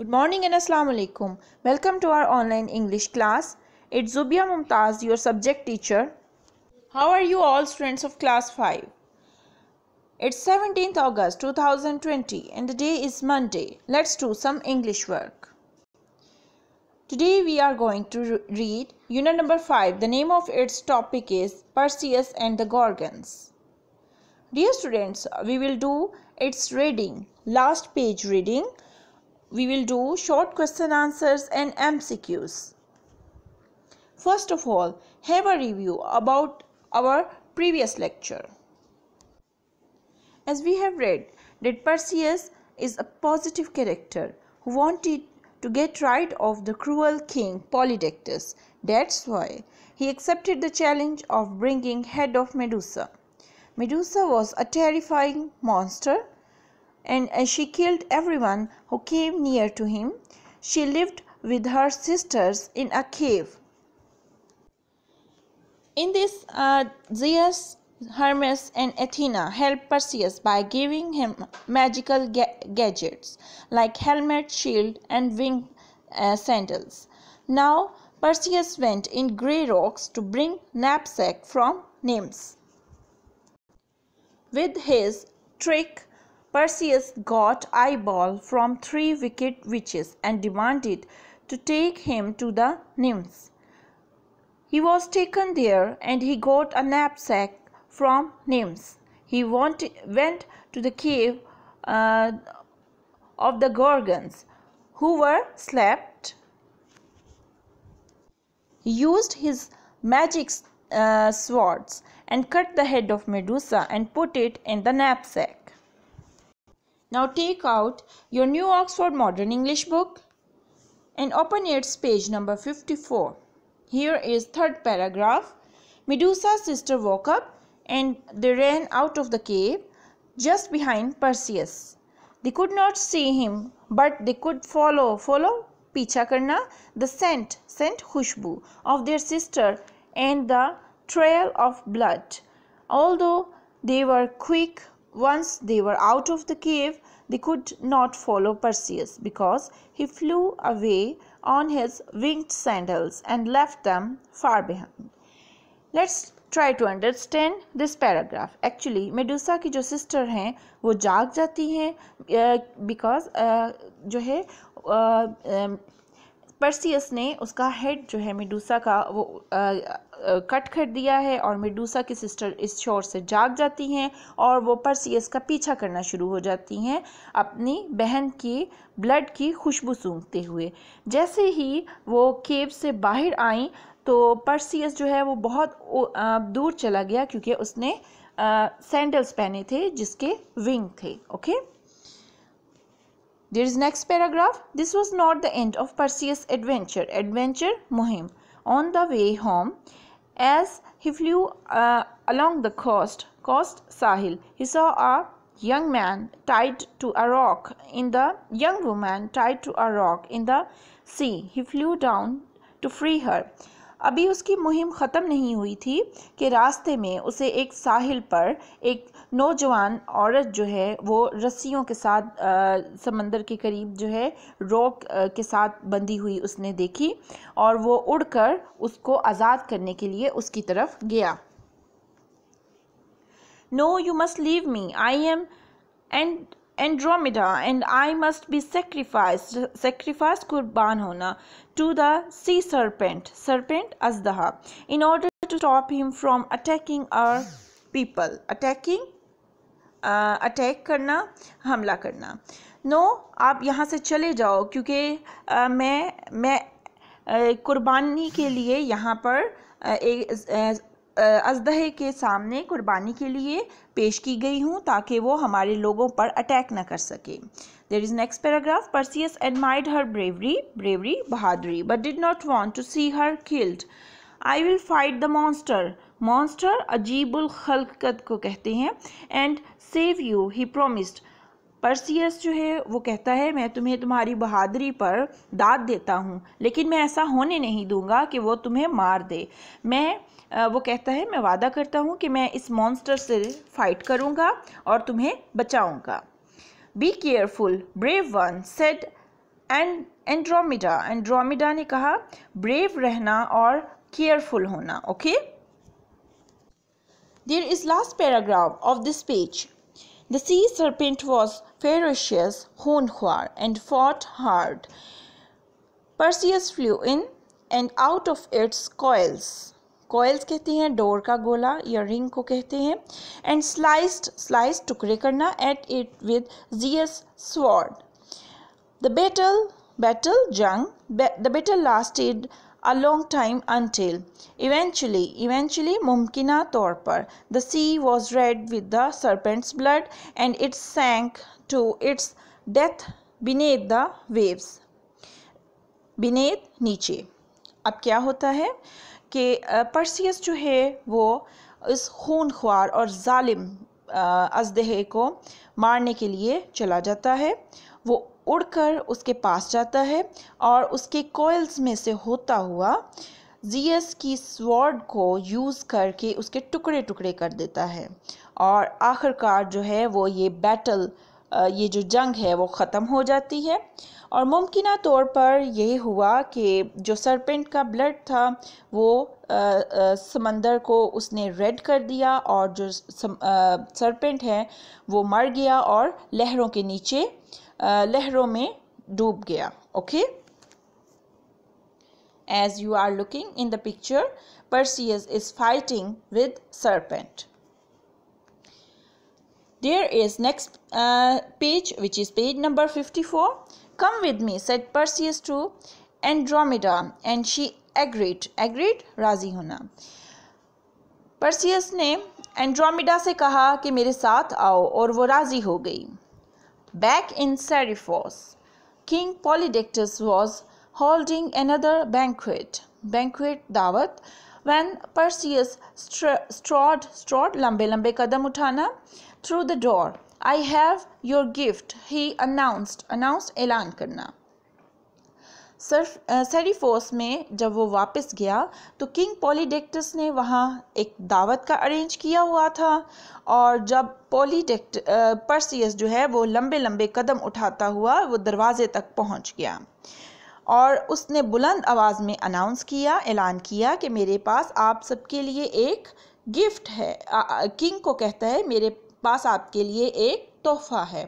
Good morning and Assalamu alaikum. Welcome to our online English class. It's Zubia Mumtaz, your subject teacher. How are you all students of class 5? It's 17th August 2020 and the day is Monday. Let's do some English work. Today we are going to read unit number 5. The name of its topic is Perseus and the Gorgons. Dear students, we will do its reading, last page reading we will do short question answers and MCQs. First of all, have a review about our previous lecture. As we have read that Perseus is a positive character who wanted to get rid of the cruel king Polydectes. That's why he accepted the challenge of bringing head of Medusa. Medusa was a terrifying monster and she killed everyone who came near to him. She lived with her sisters in a cave. In this, uh, Zeus, Hermes, and Athena helped Perseus by giving him magical ga gadgets like helmet, shield, and wing uh, sandals. Now, Perseus went in grey rocks to bring knapsack from Nimes. With his trick, Perseus got Eyeball from three wicked witches and demanded to take him to the nymphs. He was taken there and he got a knapsack from nymphs. He want, went to the cave uh, of the Gorgons who were slept. He used his magic uh, swords and cut the head of Medusa and put it in the knapsack. Now take out your New Oxford Modern English book and open its page number 54. Here is third paragraph. Medusa's sister woke up and they ran out of the cave just behind Perseus. They could not see him but they could follow, follow, picha karna, the scent, scent Hushbu of their sister and the trail of blood. Although they were quick once they were out of the cave, they could not follow Perseus because he flew away on his winged sandals and left them far behind. Let's try to understand this paragraph. Actually, Medusa ki jo sister who wo jaag eh, because uh, jo hai, uh, Perseus ne uska head jo Medusa ka cut कर दिया है और Medusa की sister इस शोर से जाग जाती हैं और वो परसियस का पीछा करना शुरू हो जाती हैं अपनी बहन की ब्लड की खुशबू सूंघते हुए जैसे ही वो केव से बाहर आई तो परसियस जो है वो बहुत दूर चला गया क्योंकि उसने सैंडल्स पहने थे जिसके विंग थे okay there is next paragraph this was not the end of of adventure adventure मुहिम on the way home As he flew uh, along the coast, coast Sahil, he saw a young man tied to a rock in the young woman tied to a rock in the sea. He flew down to free her. अभी उसकी मुहिम ख़त्म नहीं हुई थी कि रास्ते में उसे एक साहिल पर एक नौजवान औरत जो है वो रस्सियों के साथ आ, समंदर के करीब जो है रोक आ, के साथ बंधी हुई उसने देखी और वो उड़कर उसको आज़ाद करने के लिए उसकी तरफ गया no you must leave me I am and Andromeda and I must be sacrifice sacrifice कुर्बान होना to the sea serpent, serpent Azdaha, in order to stop him from attacking our people. Attacking, uh, attack karna hamla karna no, aap yahan se chale jao kyunki uh, main main uh, qurbani ke liye yahan par uh, uh, अजदहे के सामने कुर्बानी के लिए पेश की गई हूँ ताकि वो हमारे लोगों पर अटैक न कर सके there is next paragraph Perseus admired her bravery bravery बहादुरी but did not want to see her killed I will fight the monster monster अजीबुल खलकत को कहते हैं and save you he promised Perseus जो है वो कहता है मैं तुम्हें तुम्हारी बहादुरी पर दाद देता हूँ लेकिन मैं ऐसा होने नहीं दूंगा कि वो तुम्हें मार दे मैं वो कहता है मैं वादा करता हूँ कि मैं इस मॉन्स्टर से फाइट करूँगा और तुम्हें बचाऊँगा be careful brave one said and Andromeda Andromeda ने कहा ब्रेव रहना और केयरफुल होना okay there is last paragraph of this page the sea serpent was ferocious Honhuar and fought hard. Perseus flew in and out of its coils. Coils कहते हैं door का गोला या ring को कहते हैं and sliced sliced टुकड़े करना at it with Zeus sword. The battle battle jung the battle lasted a long time until eventually eventually mumkina torpor the sea was red with the serpent's blood and it sank to its death beneath the waves beneath नीचे अब क्या होता है कि Perseus जो है वो इस खून ख्वार और ालिम अजदहे को मारने के लिए चला जाता है वो उड़कर उसके पास जाता है और उसके कोयल्स में से होता हुआ जीएस की स्वॉर्ड को यूज़ करके उसके टुकड़े टुकड़े कर देता है और आखिरकार जो है वो ये बैटल ये जो जंग है वो ख़त्म हो जाती है और मुमकिन तौर पर यह हुआ कि जो सरपेंट का ब्लड था वो आ, आ, समंदर को उसने रेड कर दिया और जो सम, आ, सरपेंट है वो मर गया और लहरों के नीचे आ, लहरों में डूब गया okay as you are looking in the picture Perseus is fighting with serpent there is next uh, page which is page number 54 come with me said perseus to andromeda and she agreed agreed राजी होना Perseus ने Andromeda से कहा कि मेरे साथ आओ और वो राज़ी हो गई back in Seriphos king Polydectes was holding another banquet banquet dawat, when Perseus strode strode लंबे लंबे कदम उठाना through the door I have your gift he announced announce ऐलान करना सर्फ सेरिफोस में जब वो वापस गया तो किंग पॉलीडेक्टस ने वहाँ एक दावत का अरेंज किया हुआ था और जब पॉलीडेक्ट परसियस जो है वो लंबे लंबे कदम उठाता हुआ वो दरवाजे तक पहुँच गया और उसने बुलंद आवाज़ में अनाउंस किया ऐलान किया कि मेरे पास आप सबके लिए एक गिफ्ट है आ, किंग को कहता है मेरे पास आपके लिए एक तोहफा है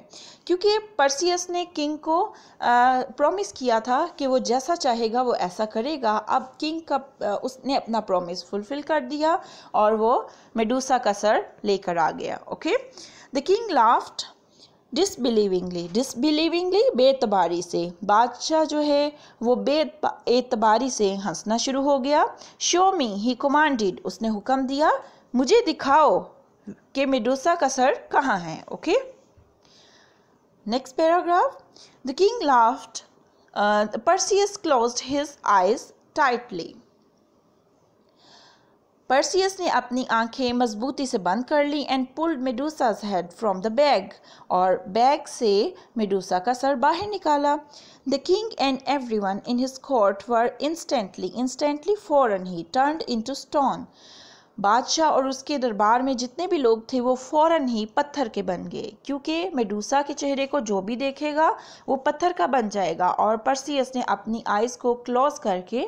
क्योंकि परसियस ने किंग को प्रॉमिस किया था कि वो जैसा चाहेगा वो ऐसा करेगा अब किंग का आ, उसने अपना प्रॉमिस फुलफ़िल कर दिया और वो मेडूसा का सर लेकर आ गया okay the king laughed disbelievingly disbelievingly बेतबारी से बादशाह जो है वो बेतबारी से हंसना शुरू हो गया शो मी ही कमांडेड उसने हुक्म दिया मुझे दिखाओ के मेडोसा का सर कहाँ है okay next paragraph the king laughed Perseus closed his eyes tightly Perseus ने अपनी आंखें मजबूती से बंद कर ली and pulled Medusa's head from the bag और बैग से मेडूसा का सर बाहर निकाला the king and every everyone in his court were instantly instantly फॉरन ही टर्न इन टू स्टोन बादशाह और उसके दरबार में जितने भी लोग थे वो फ़ौरन ही पत्थर के बन गए क्योंकि मेडूसा के चेहरे को जो भी देखेगा वो पत्थर का बन जाएगा और परसियस ने अपनी आइज़ को क्लोज करके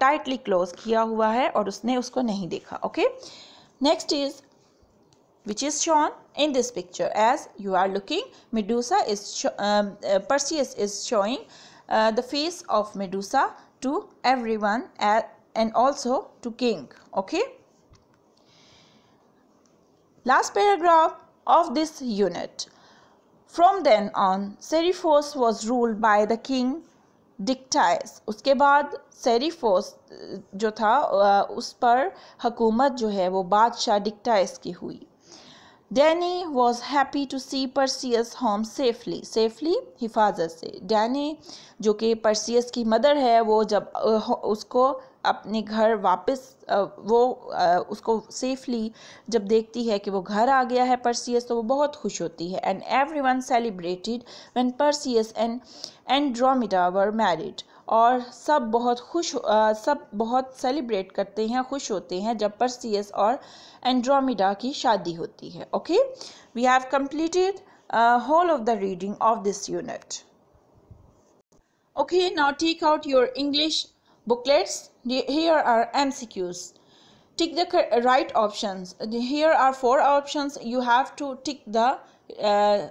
टाइटली क्लोज किया हुआ है और उसने उसको नहीं देखा okay next is which is shown in this picture as you are looking Medusa is Perseus is showing the face of Medusa to every one and also to king okay last paragraph of this unit from then on Seriphos was ruled by the king Dictys उसके बाद सेरीफोस जो था उस पर हकूमत जो है वो बादशाह डिकटाइस की हुई Danae was happy to see Perseus home safely safely हिफाजत से डैनी जो कि परसियस की मदर है वो जब उसको अपने घर वापस वो उसको सेफली जब देखती है कि वो घर आ गया है परसियस तो वो बहुत खुश होती है and every one celebrated when Perseus and Andromeda were married और सब बहुत खुश सब बहुत सेलिब्रेट करते हैं खुश होते हैं जब परसियस और एंड्रोमिडा की शादी होती है okay we have completed whole of the reading of this unit okay now take out your english booklets here are mcqs tick the right options here are four options you have to tick the uh,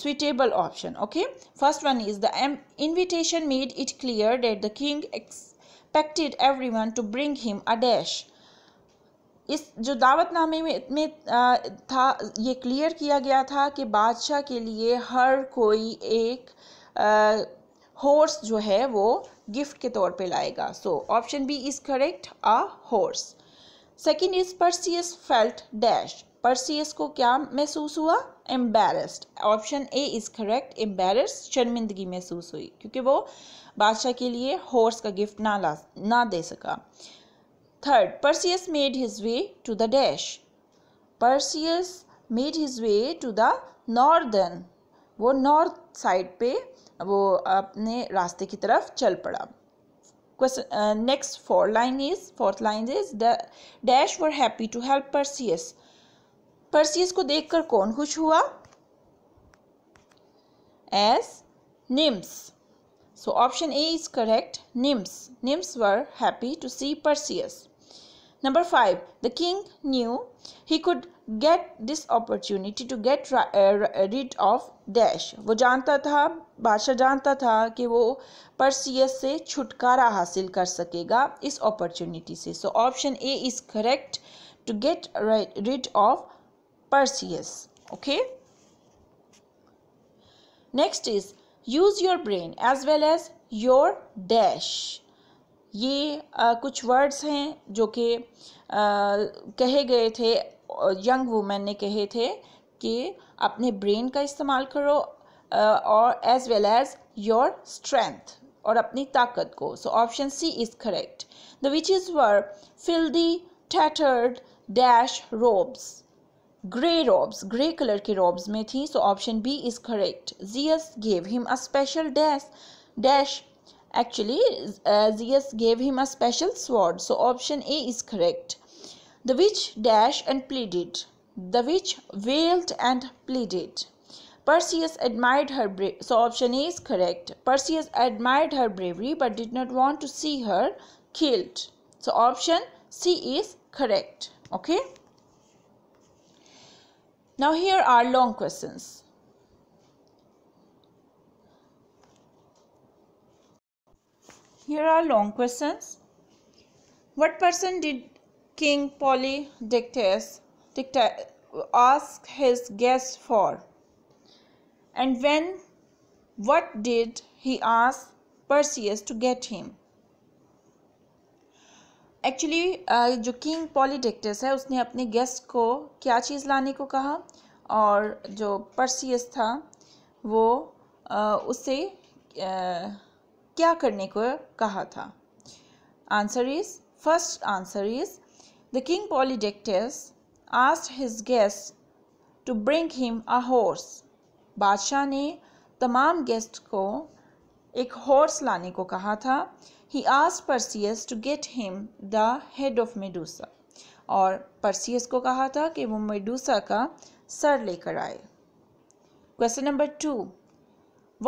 suitable option okay first one is the M invitation made it clear that the king expected everyone to bring him a dish इस जो दावतनामे में में था ये clear किया गया था कि बादशाह के लिए हर कोई एक हॉर्स जो है वो गिफ्ट के तौर पे लाएगा so option B is correct a horse second is Perseus felt dash Perseus को क्या महसूस हुआ embarrassed option A is correct embarrass शर्मिंदगी महसूस हुई क्योंकि वो बादशाह के लिए हॉर्स का गिफ्ट ना ला ना दे सका third Perseus made his way to the dash Perseus made his way to the northern वो नॉर्थ साइड पे वो अपने रास्ते की तरफ चल पड़ा question next four line is fourth line is the dash were happy to help Perseus Perseus को देखकर कौन खुश हुआ as nymphs so option A is correct nymphs nymphs were happy to see Perseus number five the king new he could get this opportunity to get rid of dash वो जानता था बादशाह जानता था कि वो परसियस से छुटकारा हासिल कर सकेगा इस अपॉर्चुनिटी से so option A is correct to get rid of Perseus okay next is use your brain as well as your dash ये आ, uh, कुछ वर्ड्स हैं जो कि uh, कहे गए थे यंग वूमेन ने कहे थे कि अपने ब्रेन का इस्तेमाल करो और as well as your strength और अपनी ताकत को so option C is correct the witch is were the tattered dash robes grey robes grey colour के रॉब्स में थी so option B is correct Zeus gave him a special dash dash actually Zeus gave him a special sword so option A is correct The witch dashed and pleaded. The witch wailed and pleaded. Perseus admired her bravery. So option A is correct. Perseus admired her bravery but did not want to see her killed. So option C is correct. Okay. Now here are long questions. Here are long questions. What person did King Polydectes asked his guests for. And when what did he ask Perseus to get him? Actually uh, जो king Polydectes है उसने अपने guest को क्या चीज़ लाने को कहा और जो परसियस था वो uh, उससे uh, क्या करने को कहा था answer is first answer is The king Polydectes asked his guests to bring him a horse. बादशाह ने तमाम गेस्ट को एक हॉर्स लाने को कहा था he asked Perseus to get him the head of Medusa और परसियस को कहा था कि वो मेडूसा का सर लेकर आए question number two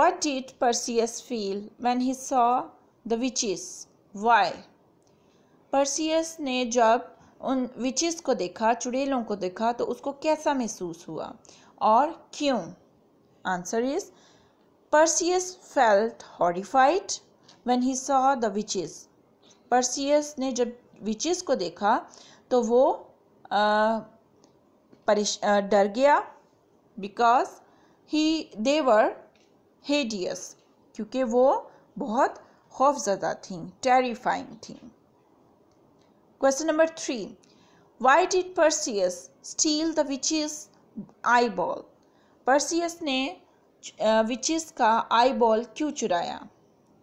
what did Perseus feel when he saw the witches why Perseus ने जब उन विचिस को देखा चुड़ैलों को देखा तो उसको कैसा महसूस हुआ और क्यों answer is Perseus felt horrified when he saw the witches Perseus ने जब विचिस को देखा तो वो परिश डर गया बिकॉज ही देवर हेडियस क्योंकि वो बहुत खौफजदा थी टेरिफाइंग थी Question number डिट Why did Perseus steal the witch's eyeball? Perseus ने विचिस uh, का आई बॉल क्यों चुराया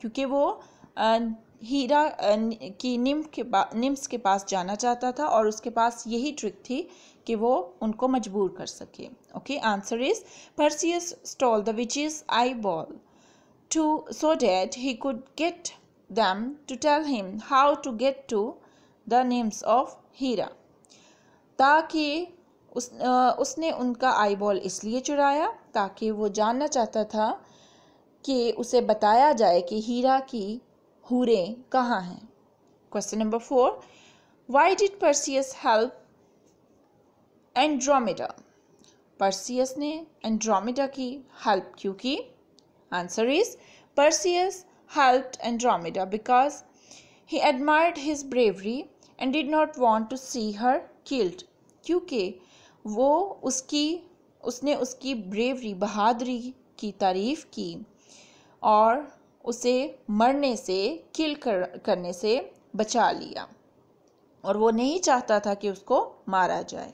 क्योंकि वो uh, हीरा uh, की निम्ब के पास निम्स के पास जाना चाहता था और उसके पास यही ट्रिक थी कि वो उनको मजबूर कर सके okay answer is Perseus stole the which is eyeball to so that he could get them to tell him how to get to the names of Hera ताकि उस उसने उनका आईबॉल इसलिए चुराया ताकि वो जानना चाहता था कि उसे बताया जाए कि हीरा की हूरें कहाँ हैं question number four why did Perseus help Andromeda Perseus ने एंड्रोमिडा की हेल्प क्यों की answer is Perseus help Andromeda because he admired his bravery and did not want to see her killed क्योंकि वो उसकी उसने उसकी ब्रेवरी बहादुरी की तारीफ की और उसे मरने से किल कर, करने से बचा लिया और वो नहीं चाहता था कि उसको मारा जाए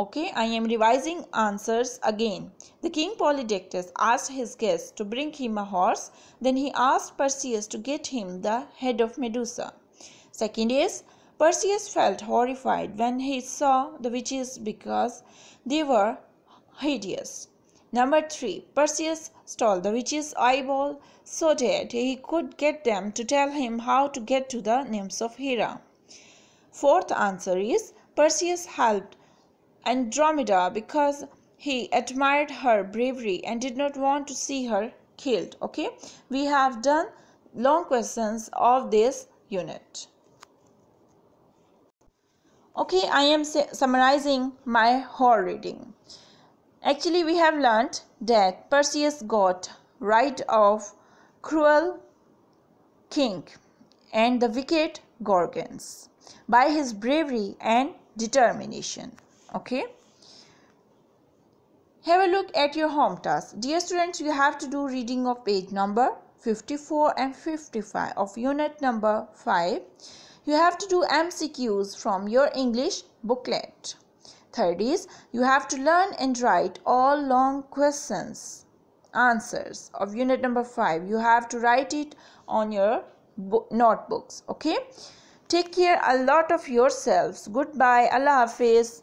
okay I am revising answers again the king Polydectes asked his guest to bring him a horse then he asked Perseus to get him the head of Medusa second is Perseus felt horrified when he saw the witches because they were hideous. Number 3. Perseus stole the witches' eyeball so that he could get them to tell him how to get to the nymphs of Hera. Fourth answer is Perseus helped Andromeda because he admired her bravery and did not want to see her killed. Okay, we have done long questions of this unit okay i am summarizing my whole reading actually we have learnt that perseus got right of cruel king and the wicked gorgons by his bravery and determination okay have a look at your home task dear students you have to do reading of page number 54 and 55 of unit number 5 you have to do MCQs from your English booklet. Third is you have to learn and write all long questions answers of unit number 5 you have to write it on your notebooks okay take care a lot of yourselves goodbye allah hafiz